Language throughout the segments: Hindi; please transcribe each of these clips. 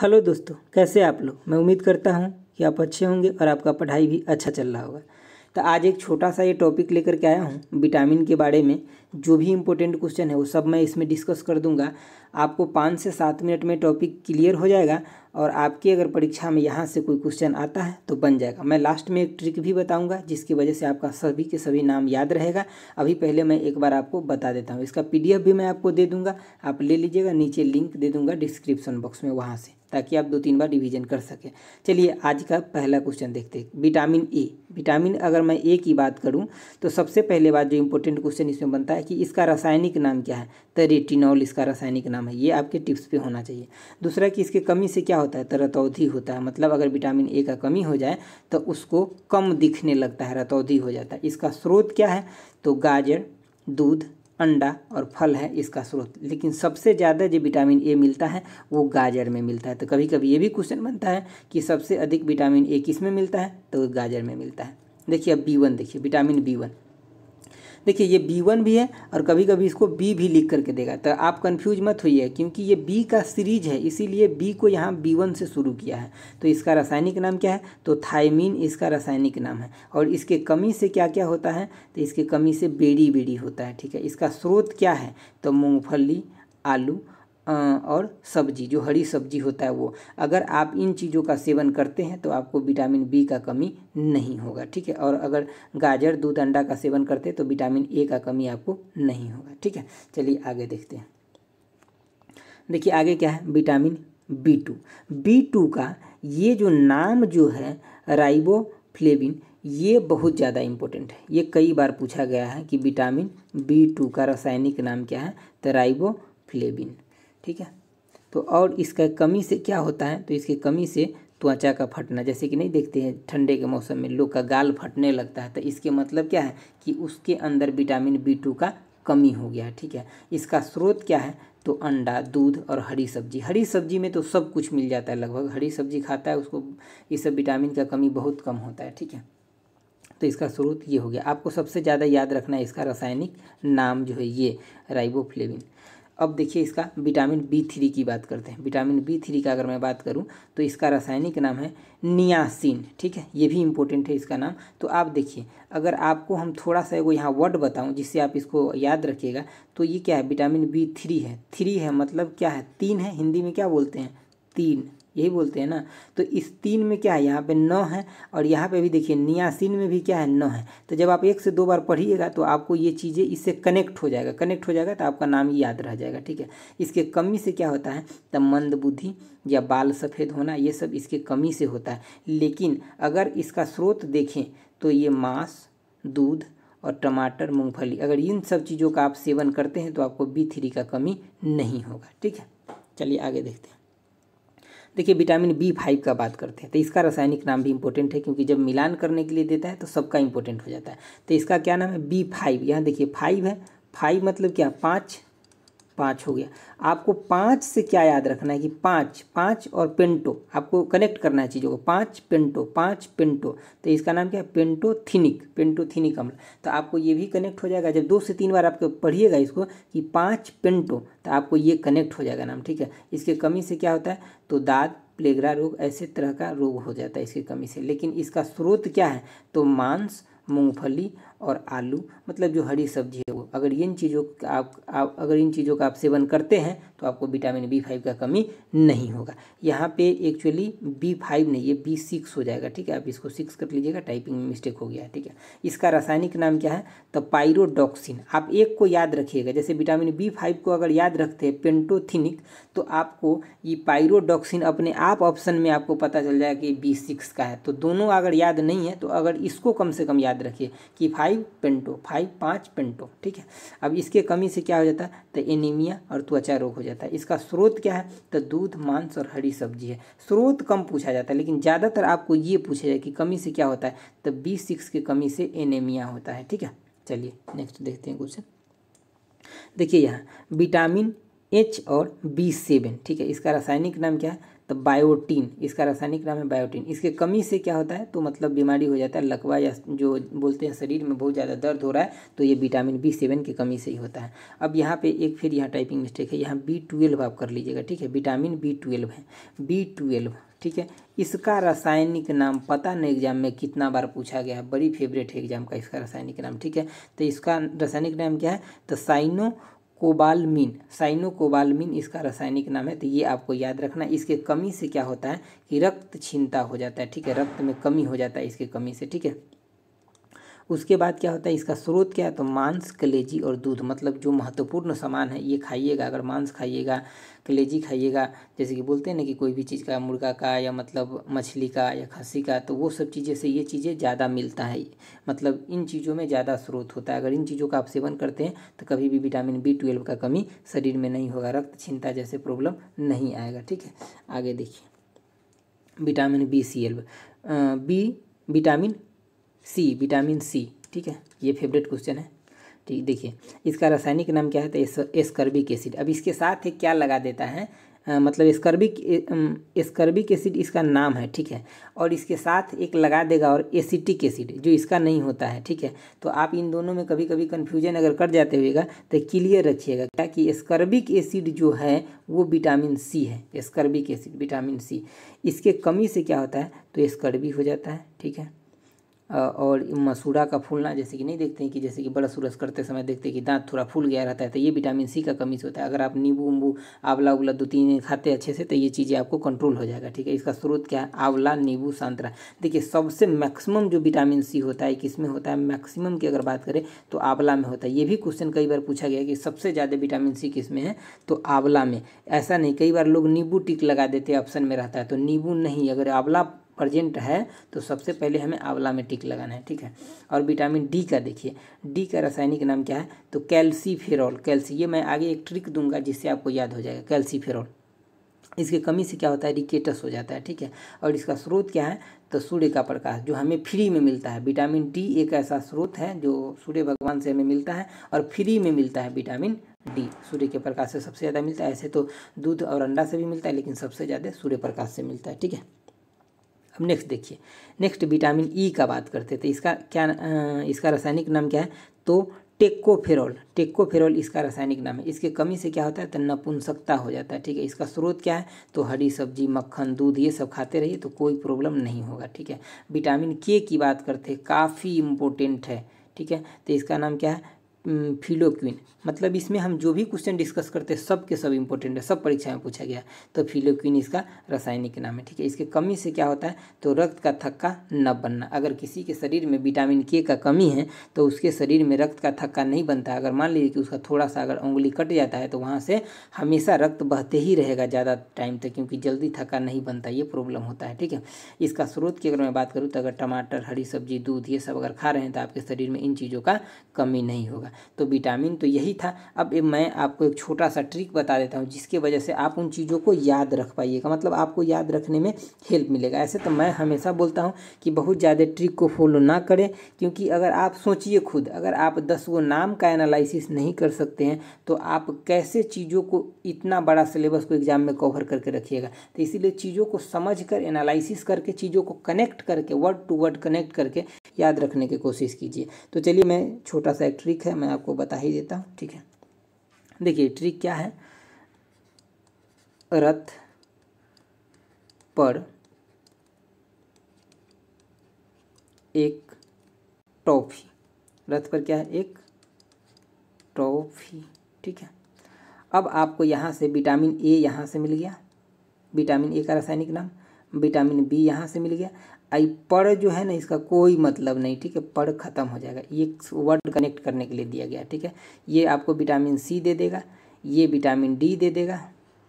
हेलो दोस्तों कैसे आप लोग मैं उम्मीद करता हूँ कि आप अच्छे होंगे और आपका पढ़ाई भी अच्छा चल रहा होगा तो आज एक छोटा सा ये टॉपिक लेकर के आया हूँ विटामिन के बारे में जो भी इम्पोर्टेंट क्वेश्चन है वो सब मैं इसमें डिस्कस कर दूंगा आपको पाँच से सात मिनट में टॉपिक क्लियर हो जाएगा और आपकी अगर परीक्षा में यहाँ से कोई क्वेश्चन आता है तो बन जाएगा मैं लास्ट में एक ट्रिक भी बताऊँगा जिसकी वजह से आपका सभी के सभी नाम याद रहेगा अभी पहले मैं एक बार आपको बता देता हूँ इसका पी भी मैं आपको दे दूँगा आप ले लीजिएगा नीचे लिंक दे दूँगा डिस्क्रिप्सन बॉक्स में वहाँ से ताकि आप दो तीन बार डिवीजन कर सकें चलिए आज का पहला क्वेश्चन देखते हैं विटामिन ए विटामिन अगर मैं ए की बात करूँ तो सबसे पहले बात जो इम्पोर्टेंट क्वेश्चन इसमें बनता है कि इसका रासायनिक नाम क्या है तो रेटिनॉल इसका रासायनिक नाम है ये आपके टिप्स पे होना चाहिए दूसरा कि इसके कमी से क्या होता है तो रतौधि होता है मतलब अगर विटामिन ए का कमी हो जाए तो उसको कम दिखने लगता है रतौधि हो जाता है इसका स्रोत क्या है तो गाजर दूध अंडा और फल है इसका स्रोत लेकिन सबसे ज़्यादा जो विटामिन ए मिलता है वो गाजर में मिलता है तो कभी कभी ये भी क्वेश्चन बनता है कि सबसे अधिक विटामिन ए किस में मिलता है तो गाजर में मिलता है देखिए अब बी वन देखिए विटामिन बी वन देखिए ये बी वन भी है और कभी कभी इसको बी भी लिख करके देगा तो आप कन्फ्यूज मत होइए क्योंकि ये बी का सीरीज है इसीलिए बी को यहाँ बी वन से शुरू किया है तो इसका रासायनिक नाम क्या है तो थायमीन इसका रासायनिक नाम है और इसके कमी से क्या क्या होता है तो इसके कमी से बेड़ी बेड़ी होता है ठीक है इसका स्रोत क्या है तो मूँगफली आलू और सब्जी जो हरी सब्जी होता है वो अगर आप इन चीज़ों का सेवन करते हैं तो आपको विटामिन बी का कमी नहीं होगा ठीक है और अगर गाजर दूध अंडा का सेवन करते हैं तो विटामिन ए का कमी आपको नहीं होगा ठीक है चलिए आगे देखते हैं देखिए आगे क्या है vitamin B two B two का ये जो नाम जो है फ्लेबिन ये बहुत ज़्यादा इम्पोर्टेंट है ये कई बार पूछा गया है कि विटामिन बी टू का रासायनिक नाम क्या है तो फ्लेबिन ठीक है तो और इसका कमी से क्या होता है तो इसके कमी से त्वचा का फटना जैसे कि नहीं देखते हैं ठंडे के मौसम में लोग का गाल फटने लगता है तो इसके मतलब क्या है कि उसके अंदर विटामिन बी टू का कमी हो गया है ठीक है इसका स्रोत क्या है तो अंडा दूध और हरी सब्जी हरी सब्जी में तो सब कुछ मिल जाता है लगभग हरी सब्जी खाता है उसको इस सब विटामिन का कमी बहुत कम होता है ठीक है तो इसका स्रोत ये हो गया आपको सबसे ज़्यादा याद रखना है इसका रासायनिक नाम जो है ये राइबोफ्लेविन अब देखिए इसका विटामिन बी थ्री की बात करते हैं विटामिन बी थ्री का अगर मैं बात करूं तो इसका रासायनिक नाम है नियासिन ठीक है ये भी इम्पोर्टेंट है इसका नाम तो आप देखिए अगर आपको हम थोड़ा सा एगो यहाँ वर्ड बताऊं जिससे आप इसको याद रखिएगा तो ये क्या है विटामिन बी थ्री है थ्री है मतलब क्या है तीन है हिंदी में क्या बोलते हैं तीन यही बोलते हैं ना तो इस तीन में क्या है यहाँ पे नौ है और यहाँ पे भी देखिए नियासीन में भी क्या है नौ है तो जब आप एक से दो बार पढ़िएगा तो आपको ये चीज़ें इससे कनेक्ट हो जाएगा कनेक्ट हो जाएगा तो आपका नाम याद रह जाएगा ठीक है इसके कमी से क्या होता है तब मंद बुद्धि या बाल सफ़ेद होना ये सब इसके कमी से होता है लेकिन अगर इसका स्रोत देखें तो ये मांस दूध और टमाटर मूंगफली अगर इन सब चीज़ों का आप सेवन करते हैं तो आपको बी थ्री का कमी नहीं होगा ठीक है चलिए आगे देखते हैं देखिए विटामिन बी फाइव का बात करते हैं तो इसका रासायनिक नाम भी इंपॉर्टेंट है क्योंकि जब मिलान करने के लिए देता है तो सबका इंपॉर्टेंट हो जाता है तो इसका क्या नाम है बी फाइव यहाँ देखिए फाइव है फाइव मतलब क्या पाँच पाँच हो गया आपको पाँच से क्या याद रखना है कि पाँच पाँच और पेंटो आपको कनेक्ट करना है चीज़ों को पाँच पेंटो पाँच पेंटो तो इसका नाम क्या है पेंटोथिनिक पेंटोथिनिक अम्ल तो आपको ये भी कनेक्ट हो जाएगा जब दो से तीन बार आप पढ़िएगा इसको कि पाँच पेंटो तो आपको ये कनेक्ट हो जाएगा नाम ठीक है इसके कमी से क्या होता है तो दाद प्लेगरा रोग ऐसे तरह का रोग हो जाता है इसकी कमी से लेकिन इसका स्रोत क्या है तो मांस मूँगफली और आलू मतलब जो हरी सब्जी अगर इन चीज़ों का आप, आप अगर इन चीज़ों का आप सेवन करते हैं तो आपको विटामिन बी फाइव का कमी नहीं होगा यहाँ पे एक्चुअली बी फाइव नहीं ये बी सिक्स हो जाएगा ठीक है आप इसको सिक्स कर लीजिएगा टाइपिंग में मिस्टेक हो गया है ठीक है इसका रासायनिक नाम क्या है तो पायरोडॉक्सिन आप एक को याद रखिएगा जैसे विटामिन बी फाइव को अगर याद रखते हैं पेंटोथिनिक तो आपको ये पायरोडॉक्सिन अपने आप ऑप्शन में आपको पता चल जाएगा कि बी सिक्स का है तो दोनों अगर याद नहीं है तो अगर इसको कम से कम याद रखिए कि फाइव पेंटो फाइव पाँच पेंटो ठीक है अब इसके कमी से क्या हो जाता है तो एनीमिया और त्वचा रोग हो जाता जाता है इसका स्रोत क्या है तो दूध मांस और हरी सब्जी है स्रोत कम पूछा जाता है लेकिन ज़्यादातर आपको ये पूछा जाए कि कमी से क्या होता है तो बी सिक्स की कमी से एनेमिया होता है ठीक है चलिए नेक्स्ट देखते हैं क्वेश्चन देखिए यहाँ विटामिन एच और बी सेवन ठीक है इसका रासायनिक नाम क्या है तो बायोटीन इसका रासायनिक नाम है बायोटीन इसके कमी से क्या होता है तो मतलब बीमारी हो जाता है लकवा या जो बोलते हैं शरीर में बहुत ज़्यादा दर्द हो रहा है तो ये विटामिन बी सेवन की कमी से ही होता है अब यहाँ पे एक फिर यहाँ टाइपिंग मिस्टेक है यहाँ बी ट्वेल्व आप कर लीजिएगा ठीक है विटामिन बी ट्वेल्व है बी ट्वेल्व ठीक है इसका रासायनिक नाम पता नहीं एग्जाम में कितना बार पूछा गया है बड़ी फेवरेट है एग्जाम का इसका रासायनिक नाम ठीक है तो इसका रासायनिक नाम क्या है तो साइनो कोबालमिन साइनोकोबालमिन इसका रासायनिक नाम है तो ये आपको याद रखना इसके कमी से क्या होता है कि रक्त छीनता हो जाता है ठीक है रक्त में कमी हो जाता है इसके कमी से ठीक है उसके बाद क्या होता है इसका स्रोत क्या है तो मांस कलेजी और दूध मतलब जो महत्वपूर्ण सामान है ये खाइएगा अगर मांस खाइएगा कलेजी खाइएगा जैसे कि बोलते हैं ना कि कोई भी चीज़ का मुर्गा का या मतलब मछली का या खसी का तो वो सब चीज़ें से ये चीज़ें ज़्यादा मिलता है मतलब इन चीज़ों में ज़्यादा स्रोत होता है अगर इन चीज़ों का आप सेवन करते हैं तो कभी भी विटामिन बी ट्वेल्व का कमी शरीर में नहीं होगा रक्त छिंता जैसे प्रॉब्लम नहीं आएगा ठीक है आगे देखिए विटामिन बी सी एल्व B vitamin C vitamin C ठीक है ये फेवरेट क्वेश्चन है ठीक देखिए इसका रासायनिक नाम क्या है तो एस्कर्बिक एसिड अब इसके साथ ही क्या लगा देता है आ, मतलब स्कर्बिक स्कर्बिक एसिड इसका नाम है ठीक है और इसके साथ एक लगा देगा और एसिटिक एसिड जो इसका नहीं होता है ठीक है तो आप इन दोनों में कभी कभी कन्फ्यूजन अगर कर जाते हुएगा तो क्लियर रखिएगा क्या कि स्कर्बिक एसिड जो है वो विटामिन सी है स्कर्बिक एसिड विटामिन सी इसके कमी से क्या होता है तो स्कर्बी हो जाता है ठीक है और मसूरा का फूलना जैसे कि नहीं देखते हैं कि जैसे कि बड़ा सूरज करते समय देखते हैं कि दांत थोड़ा फूल गया रहता है तो ये विटामिन सी का कमी से होता है अगर आप नींबू उम्बू आंवला उबला दो तीन खाते अच्छे से तो ये चीज़ें आपको कंट्रोल हो जाएगा ठीक है इसका स्रोत क्या है आंवला नींबू संतरा देखिए सबसे मैक्सिमम जो विटामिन सी होता है किसमें होता है मैक्सिमम की अगर बात करें तो आंवला में होता है ये भी क्वेश्चन कई बार पूछा गया कि सबसे ज़्यादा विटामिन सी किस में है तो आंवला में ऐसा नहीं कई बार लोग नींबू टिक लगा देते ऑप्शन में रहता है तो नींबू नहीं अगर आंवला प्रजेंट है तो सबसे पहले हमें आंवला में टिक लगाना है ठीक है और विटामिन डी का देखिए डी का रासायनिक नाम क्या है तो कैल्सीफेरॉल कैल्सी ये मैं आगे एक ट्रिक दूंगा जिससे आपको याद हो जाएगा कैल्सीफेरॉल इसकी कमी से क्या होता है रिकेटस हो जाता है ठीक है और इसका स्रोत क्या है तो सूर्य का प्रकाश जो हमें फ्री में मिलता है विटामिन डी एक ऐसा स्रोत है जो सूर्य भगवान से हमें मिलता है और फ्री में मिलता है विटामिन डी सूर्य के प्रकाश से सबसे ज़्यादा मिलता है ऐसे तो दूध और अंडा से भी मिलता है लेकिन सबसे ज़्यादा सूर्य प्रकाश से मिलता है ठीक है अब नेक्स्ट देखिए नेक्स्ट विटामिन ई का बात करते थे इसका क्या इसका रासायनिक नाम क्या है तो टेक्कोफेरॉल टेक्कोफेरॉल इसका रासायनिक नाम है इसके कमी से क्या होता है तो नपुंसकता हो जाता है ठीक है इसका स्रोत क्या है तो हरी सब्जी मक्खन दूध ये सब खाते रहिए तो कोई प्रॉब्लम नहीं होगा ठीक है विटामिन के की बात करते हैं काफ़ी इम्पोर्टेंट है ठीक है तो इसका नाम क्या है फिलोक्विन मतलब इसमें हम जो भी क्वेश्चन डिस्कस करते हैं सब के सब इम्पोर्टेंट है सब परीक्षा में पूछा गया तो फिलोक्विन इसका रासायनिक नाम है ठीक है इसके कमी से क्या होता है तो रक्त का थक्का न बनना अगर किसी के शरीर में विटामिन के का कमी है तो उसके शरीर में रक्त का थक्का नहीं बनता अगर मान लीजिए कि उसका थोड़ा सा अगर उंगली कट जाता है तो वहाँ से हमेशा रक्त बहते ही रहेगा ज़्यादा टाइम तक क्योंकि जल्दी थक्का नहीं बनता ये प्रॉब्लम होता है ठीक है इसका स्रोत की अगर मैं बात करूँ तो अगर टमाटर हरी सब्जी दूध ये सब अगर खा रहे हैं तो आपके शरीर में इन चीज़ों का कमी नहीं होगा तो विटामिन तो यही था अब मैं आपको एक छोटा सा ट्रिक बता देता हूँ जिसकी वजह से आप उन चीज़ों को याद रख पाइएगा मतलब आपको याद रखने में हेल्प मिलेगा ऐसे तो मैं हमेशा बोलता हूँ कि बहुत ज़्यादा ट्रिक को फॉलो ना करें क्योंकि अगर आप सोचिए खुद अगर आप दस वो नाम का एनालिसिस नहीं कर सकते हैं तो आप कैसे चीज़ों को इतना बड़ा सिलेबस को एग्ज़ाम में कवर करके रखिएगा तो इसीलिए चीज़ों को समझ कर एनालिसिस करके चीज़ों को कनेक्ट करके वर्ड टू वर्ड कनेक्ट करके याद रखने की कोशिश कीजिए तो चलिए मैं छोटा सा एक ट्रिक है मैं आपको बता ही देता हूँ ठीक है देखिए ट्रिक क्या है रथ पर एक टॉफ़ी रथ पर क्या है एक टॉफ़ी ठीक है अब आपको यहाँ से विटामिन ए यहाँ से मिल गया विटामिन ए का रासायनिक नाम विटामिन बी यहाँ से मिल गया आई पर जो है ना इसका कोई मतलब नहीं ठीक है पर ख़त्म हो जाएगा ये वर्ड कनेक्ट करने के लिए दिया गया ठीक है ये आपको विटामिन सी दे देगा ये विटामिन डी दे देगा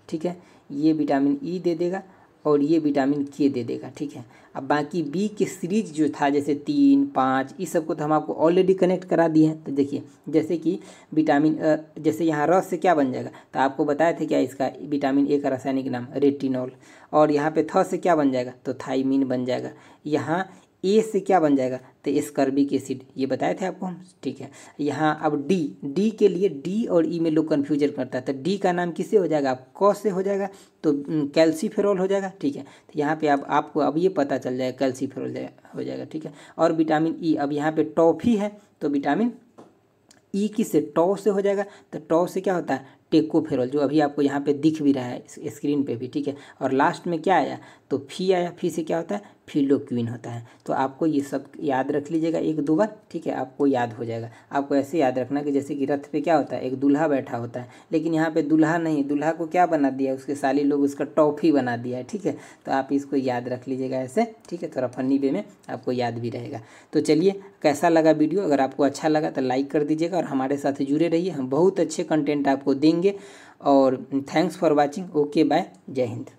ठीक है ये विटामिन ई e दे देगा और ये विटामिन के दे देगा ठीक है अब बाकी बी के सीरीज जो था जैसे तीन पाँच इस सबको तो हम आपको ऑलरेडी कनेक्ट करा दिए हैं तो देखिए जैसे कि विटामिन जैसे यहाँ रस से क्या बन जाएगा तो आपको बताए थे क्या इसका विटामिन ए का रासायनिक नाम रेटिनॉल और यहाँ पे थ से क्या बन जाएगा तो थाइमिन बन जाएगा यहाँ ए से क्या बन जाएगा तो स्कर्बिक एसिड ये बताए थे आपको हम ठीक है यहाँ अब डी डी के लिए डी और ई e में लोग कन्फ्यूजन करता है तो डी का नाम किससे हो जाएगा आप क से हो जाएगा तो कैल्सीफेरॉल हो जाएगा ठीक है तो यहाँ पे आप आपको अब ये पता चल जाएगा कैल्सीफेरॉल हो जाएगा ठीक है और विटामिन ई e, अब यहाँ पे टॉफी है तो विटामिन ई e किससे टॉ से हो जाएगा तो टॉ से क्या होता है टेकोफेरॉल जो अभी आपको यहाँ पे दिख भी रहा है स्क्रीन पे भी ठीक है और लास्ट में क्या आया तो फी आया फी से क्या होता है क्वीन होता है तो आपको ये सब याद रख लीजिएगा एक दो बार ठीक है आपको याद हो जाएगा आपको ऐसे याद रखना कि जैसे कि रथ पे क्या होता है एक दूल्हा बैठा होता है लेकिन यहाँ पे दूल्हा नहीं दूल्हा को क्या बना दिया उसके साली लोग उसका टॉफी बना दिया है ठीक है तो आप इसको याद रख लीजिएगा ऐसे ठीक है थोड़ा फनी वे में आपको याद भी रहेगा तो चलिए कैसा लगा वीडियो अगर आपको अच्छा लगा तो लाइक कर दीजिएगा और हमारे साथ जुड़े रहिए हम बहुत अच्छे कंटेंट आपको देंगे देंगे और thanks for watching okay bye जय हिंद